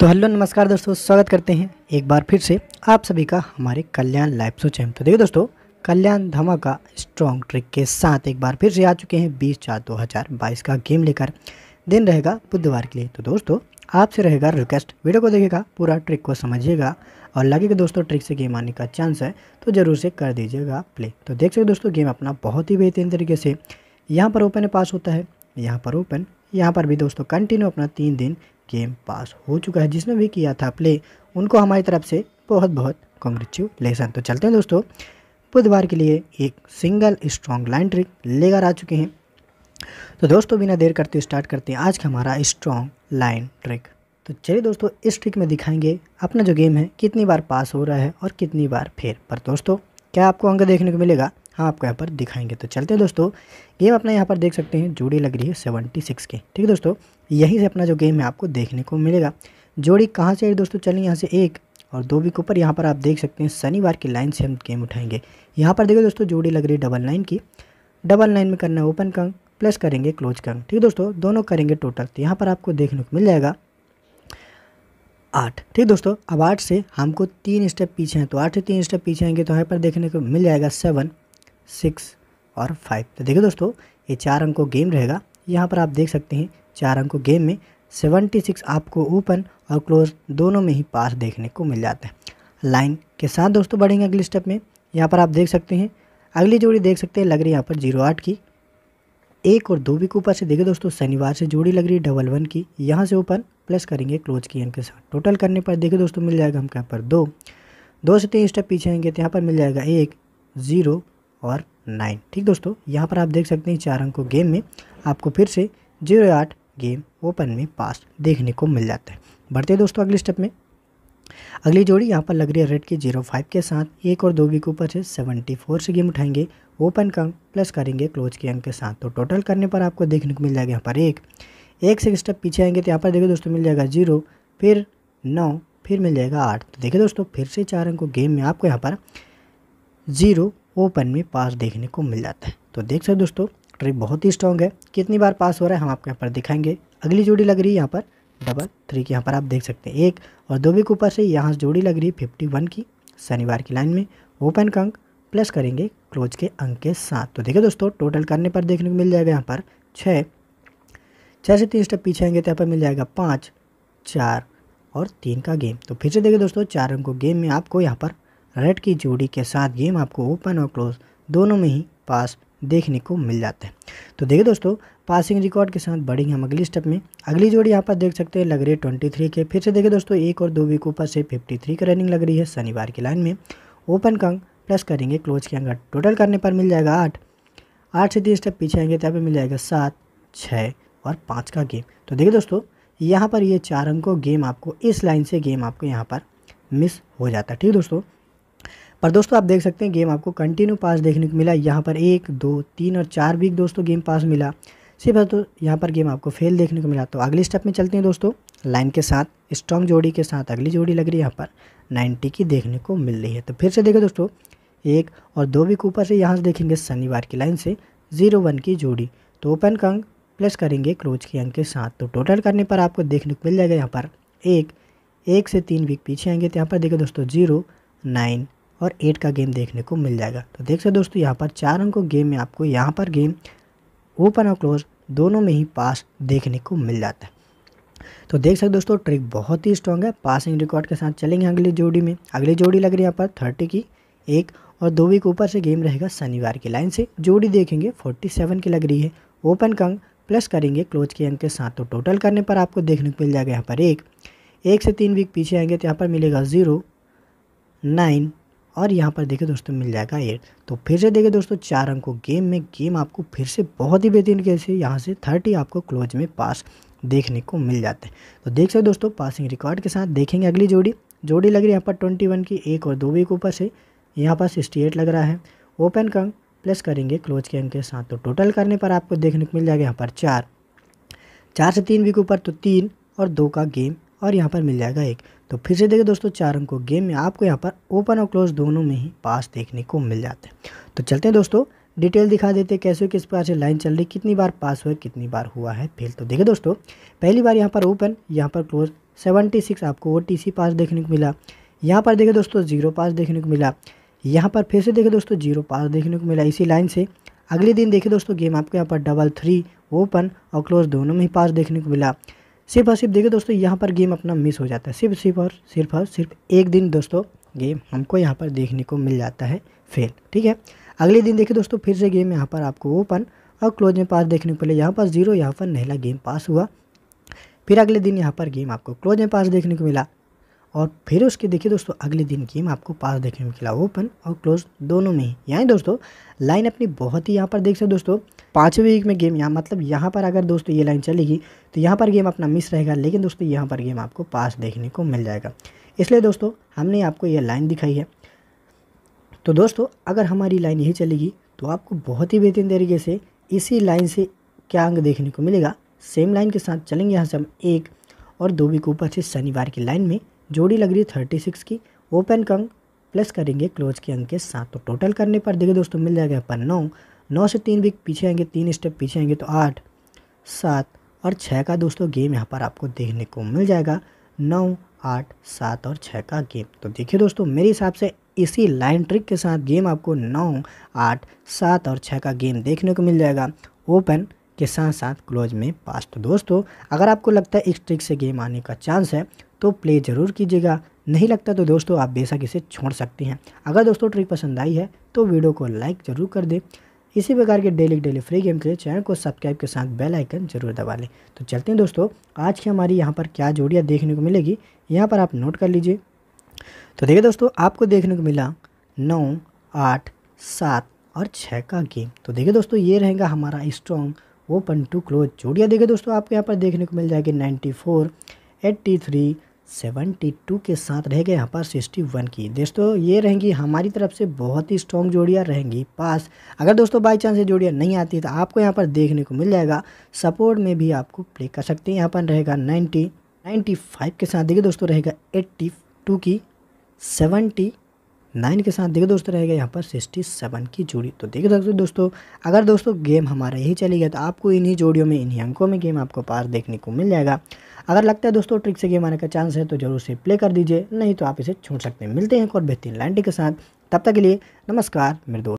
तो हेलो नमस्कार दोस्तों स्वागत करते हैं एक बार फिर से आप सभी का हमारे कल्याण लाइफ शो चैम तो देखिए दोस्तों कल्याण धमाका स्ट्रॉन्ग ट्रिक के साथ एक बार फिर से आ चुके हैं बीस चार दो हज़ार बाईस का गेम लेकर दिन रहेगा बुधवार के लिए तो दोस्तों आपसे रहेगा रिक्वेस्ट वीडियो को देखेगा पूरा ट्रिक को समझिएगा और लगेगा दोस्तों ट्रिक से गेम आने का चांस है तो ज़रूर से कर दीजिएगा प्ले तो देख सकते दोस्तों गेम अपना बहुत ही बेहतरीन तरीके से यहाँ पर ओपन पास होता है यहाँ पर ओपन यहाँ पर भी दोस्तों कंटिन्यू अपना तीन दिन गेम पास हो चुका है जिसने भी किया था प्ले उनको हमारी तरफ से बहुत बहुत कॉन्ग्रेचुलेसन तो चलते हैं दोस्तों बुधवार के लिए एक सिंगल स्ट्रॉन्ग लाइन ट्रिक लेकर आ चुके हैं तो दोस्तों बिना देर करते स्टार्ट करते हैं आज का हमारा स्ट्रॉन्ग लाइन ट्रिक तो चलिए दोस्तों इस ट्रिक में दिखाएंगे अपना जो गेम है कितनी बार पास हो रहा है और कितनी बार फिर पर दोस्तों क्या आपको अंक देखने को मिलेगा आपको यहाँ पर दिखाएंगे तो चलते हैं दोस्तों गेम अपना यहाँ पर देख सकते हैं जोड़ी लग रही है सेवेंटी सिक्स की ठीक है दोस्तों यहीं से अपना जो गेम है आपको देखने को मिलेगा जोड़ी कहाँ से दोस्तों चलें यहाँ से एक और दो वीक ऊपर यहाँ पर आप देख सकते हैं शनिवार की लाइन से हम गेम उठाएंगे यहाँ पर देखो दोस्तों जोड़ी लग रही है डबल नाइन की डबल नाइन में करना है ओपन कंग प्लस करेंगे क्लोज कंग ठीक है दोस्तों दोनों करेंगे टोटल तो यहाँ पर आपको देखने को मिल जाएगा आठ ठीक दोस्तों अब आठ से हमको तीन स्टेप पीछे हैं तो आठ से तीन स्टेप पीछे आएंगे तो यहाँ पर देखने को मिल जाएगा सेवन सिक्स और फाइव तो देखिए दोस्तों ये चार अंकों गेम रहेगा यहाँ पर आप देख सकते हैं चार अंकों गेम में सेवेंटी सिक्स आपको ओपन और क्लोज दोनों में ही पास देखने को मिल जाता है लाइन के साथ दोस्तों बढ़ेंगे अगले स्टेप में यहाँ पर आप देख सकते हैं अगली जोड़ी देख सकते हैं लग रही यहाँ पर जीरो आठ की एक और दो भी के ऊपर से देखिए दोस्तों शनिवार से जोड़ी लग रही है डबल वन की यहाँ से ओपन प्लस करेंगे क्लोज की अंक के साथ टोटल करने पर देखिए दोस्तों मिल जाएगा हमको यहाँ पर दो दो से तीन स्टेप पीछे आएंगे तो यहाँ पर मिल जाएगा एक ज़ीरो और नाइन ठीक दोस्तों यहाँ पर आप देख सकते हैं चार अंकों गेम में आपको फिर से जीरो आठ गेम ओपन में पास देखने को मिल जाता है बढ़ते दोस्तों अगले स्टेप में अगली जोड़ी यहाँ पर लग रही है रेड की जीरो फाइव के साथ एक और दो के ऊपर से सेवेंटी फोर से गेम उठाएंगे ओपन का प्लस करेंगे क्लोज के अंक के साथ तो टोटल करने पर आपको देखने को मिल जाएगा यहाँ पर एक एक से स्टेप पीछे आएंगे तो यहाँ पर देखिए दोस्तों मिल जाएगा जीरो फिर नौ फिर मिल जाएगा आठ तो देखिए दोस्तों फिर से चार अंकों गेम में आपको यहाँ पर जीरो ओपन में पास देखने को मिल जाता है तो देख सकते दोस्तों ट्रिक बहुत ही स्ट्रॉन्ग है कितनी बार पास हो रहा है हम आपको यहाँ पर दिखाएंगे अगली जोड़ी लग रही है यहाँ पर डबल थ्री की यहाँ पर आप देख सकते हैं एक और दो भी ऊपर से यहाँ जोड़ी लग रही है फिफ्टी वन की शनिवार की लाइन में ओपन का अंक प्लस करेंगे क्लोज के अंक के साथ तो देखिए दोस्तों टोटल करने पर देखने को मिल जाएगा यहाँ पर छः छः से तीन स्टेप पीछे आएंगे तो यहाँ पर मिल जाएगा पाँच चार और तीन का गेम तो फिर से देखिए दोस्तों चार अंक को गेम में आपको यहाँ पर रेड की जोड़ी के साथ गेम आपको ओपन और क्लोज दोनों में ही पास देखने को मिल जाते हैं तो देखिए दोस्तों पासिंग रिकॉर्ड के साथ बढ़ेंगे हम अगली स्टेप में अगली जोड़ी यहाँ पर देख सकते हैं लग रही है ट्वेंटी थ्री के फिर से देखिए दोस्तों एक और दो वीक ऊपर से फिफ्टी थ्री की रनिंग लग रही है शनिवार की लाइन में ओपन का अंक प्लस करेंगे क्लोज के अंक टोटल करने पर मिल जाएगा आठ आठ से तीन स्टेप पीछे आएंगे तब मिल जाएगा सात छः और पाँच का गेम तो देखिए दोस्तों यहाँ पर ये चार अंकों गेम आपको इस लाइन से गेम आपको यहाँ पर मिस हो जाता है ठीक है दोस्तों पर दोस्तों आप देख सकते हैं गेम आपको कंटिन्यू पास देखने को मिला यहाँ पर एक दो तीन और चार वीक दोस्तों गेम पास मिला सिर्फ तो यहाँ पर गेम आपको फेल देखने को मिला तो अगले स्टेप में चलते हैं दोस्तों लाइन के साथ स्ट्रॉन्ग जोड़ी के साथ अगली जोड़ी लग रही है यहाँ पर नाइन्टी की देखने को मिल रही है तो फिर से देखें दोस्तों एक और दो वीक ऊपर से यहाँ से देखेंगे शनिवार की लाइन से जीरो वन की जोड़ी तो ओपन कंग प्लस करेंगे क्रोच के अंक के साथ तो टोटल करने पर आपको देखने को मिल जाएगा यहाँ पर एक एक से तीन वीक पीछे आएंगे तो यहाँ पर देखो दोस्तों जीरो नाइन और एट का गेम देखने को मिल जाएगा तो देख सकते दोस्तों यहाँ पर चार अंकों गेम में आपको यहाँ पर गेम ओपन और क्लोज दोनों में ही पास देखने को मिल जाता है तो देख सकते दोस्तों ट्रिक बहुत ही स्ट्रॉन्ग है पासिंग रिकॉर्ड के साथ चलेंगे अगली जोड़ी में अगली जोड़ी लग रही है यहाँ पर थर्टी की एक और दो वीक ऊपर से गेम रहेगा शनिवार की लाइन से जोड़ी देखेंगे फोर्टी सेवन की लग रही है ओपन का प्लस करेंगे क्लोज के अंक के साथ तो टोटल करने पर आपको देखने को मिल जाएगा यहाँ पर एक एक से तीन वीक पीछे आएंगे तो यहाँ पर मिलेगा ज़ीरो नाइन और यहाँ पर देखिए दोस्तों मिल जाएगा एट तो फिर से देखिए दोस्तों चार अंकों गेम में गेम आपको फिर से बहुत ही बेहतरीन कैसे यहाँ से थर्टी आपको क्लोज में पास देखने को मिल जाते हैं तो देख सकते दोस्तों पासिंग रिकॉर्ड के साथ देखेंगे अगली जोड़ी जोड़ी लग रही है यहाँ पर ट्वेंटी वन की एक और दो के ऊपर से यहाँ पर सिक्सटी एट लग रहा है ओपन का प्लस करेंगे क्लोज के अंक के साथ तो टोटल करने पर आपको देखने को मिल जाएगा यहाँ पर चार चार से तीन वीक ऊपर तो तीन और दो का गेम और यहाँ पर मिल जाएगा एक तो फिर से देखिए दोस्तों चार अंकों गेम में आपको यहाँ पर ओपन और क्लोज दोनों में ही पास देखने को मिल जाते हैं तो चलते हैं दोस्तों डिटेल दिखा देते हैं कैसे किस प्रकार से लाइन चल रही कितनी बार पास हुआ कितनी बार हुआ है फेल तो देखिए दोस्तों पहली बार यहाँ पर ओपन यहाँ पर क्लोज सेवेंटी सिक्स आपको ओ पास देखने को मिला यहाँ पर देखे दोस्तों जीरो पास देखने को मिला यहाँ पर फिर से देखे दोस्तों जीरो पास देखने को मिला इसी लाइन से अगले दिन देखे दोस्तों गेम आपको यहाँ पर डबल थ्री ओपन और क्लोज दोनों में ही पास देखने को मिला सिर्फ और सिर्फ देखिए दोस्तों यहाँ पर गेम अपना मिस हो जाता है सिर्फ सिर्फ और सिर्फ और सिर्फ एक दिन दोस्तों गेम हमको यहाँ पर देखने को मिल जाता है फेल ठीक है अगले दिन देखिए दोस्तों फिर से गेम यहाँ पर आपको ओपन और क्लोज में पास देखने को मिले यहाँ पर जीरो यहाँ पर नहला गेम पास हुआ फिर अगले दिन यहाँ पर गेम आपको क्लोज में पास देखने को मिला और फिर उसके देखिए दोस्तों अगले दिन गेम आपको पास देखने को मिला ओपन और क्लोज दोनों में ही यहाँ दोस्तों लाइन अपनी बहुत ही यहाँ पर देख सकते दोस्तों पाँचवें वीक में गेम यहाँ मतलब यहाँ पर अगर दोस्तों ये लाइन चलेगी तो यहाँ पर गेम अपना मिस रहेगा लेकिन दोस्तों यहाँ पर गेम आपको पास देखने को मिल जाएगा इसलिए दोस्तों हमने आपको ये लाइन दिखाई है तो दोस्तों अगर हमारी लाइन यही चलेगी तो आपको बहुत ही बेहतरीन तरीके से इसी लाइन से क्या अंग देखने को मिलेगा सेम लाइन के साथ चलेंगे यहाँ से हम एक और दो वीक ऊपर से शनिवार की लाइन में जोड़ी लग रही है थर्टी सिक्स की ओपन अंक प्लस करेंगे क्लोज के अंक के साथ तो टोटल करने पर देखिए दोस्तों मिल जाएगा अपन नौ नौ से तीन वीक पीछे आएंगे तीन स्टेप पीछे आएंगे तो आठ सात और छः का दोस्तों गेम यहाँ पर आपको देखने को मिल जाएगा नौ आठ सात और छः का गेम तो देखिए दोस्तों मेरे हिसाब से इसी लाइन ट्रिक के साथ गेम आपको नौ आठ सात और छः का गेम देखने को मिल जाएगा ओपन के साथ साथ क्लोज में पास तो दोस्तों अगर आपको लगता है इस ट्रिक से गेम आने का चांस है तो प्ले ज़रूर कीजिएगा नहीं लगता तो दोस्तों आप बेशक इसे छोड़ सकते हैं अगर दोस्तों ट्रिक पसंद आई है तो वीडियो को लाइक ज़रूर कर दें इसी प्रकार के डेली डेली फ्री गेम के लिए चैनल को सब्सक्राइब के साथ बेल आइकन जरूर दबा लें तो चलते हैं दोस्तों आज की हमारी यहाँ पर क्या जोड़ियाँ देखने को मिलेगी यहाँ पर आप नोट कर लीजिए तो देखिए दोस्तों आपको देखने को मिला नौ आठ सात और छः का गेम तो देखिए दोस्तों ये रहेगा हमारा स्ट्रॉन्ग ओपन टू क्लोज जोड़िया देखें दोस्तों आपको यहाँ पर देखने को मिल जाएगी ninety four eighty three seventy two के साथ रहेगा यहाँ पर सिक्सटी वन की दोस्तों ये रहेंगी हमारी तरफ से बहुत ही स्ट्रॉन्ग जोड़ियाँ रहेंगी पास अगर दोस्तों बाई चांस ये जोड़ियाँ नहीं आती तो आपको यहाँ पर देखने को मिल जाएगा सपोर्ट में भी आपको प्ले कर सकते हैं यहाँ पर रहेगा नाइन्टी नाइन्टी फाइव के साथ देखिए दोस्तों रहेगा एट्टी टू की सेवेंटी नाइन के साथ देखो दोस्तों रहेगा यहाँ पर सिक्सटी सेवन की जोड़ी तो देखो दोस्तों दोस्तों अगर दोस्तों गेम हमारा यही चली गया तो आपको इन्हीं जोड़ियों में इन्हीं अंकों में गेम आपको पार देखने को मिल जाएगा अगर लगता है दोस्तों ट्रिक से गेम आने का चांस है तो जरूर से प्ले कर दीजिए नहीं तो आप इसे छोड़ सकते हैं मिलते हैं एक और बेहतरीन लाइनटी के साथ तब तक के लिए नमस्कार मेरे दोस्त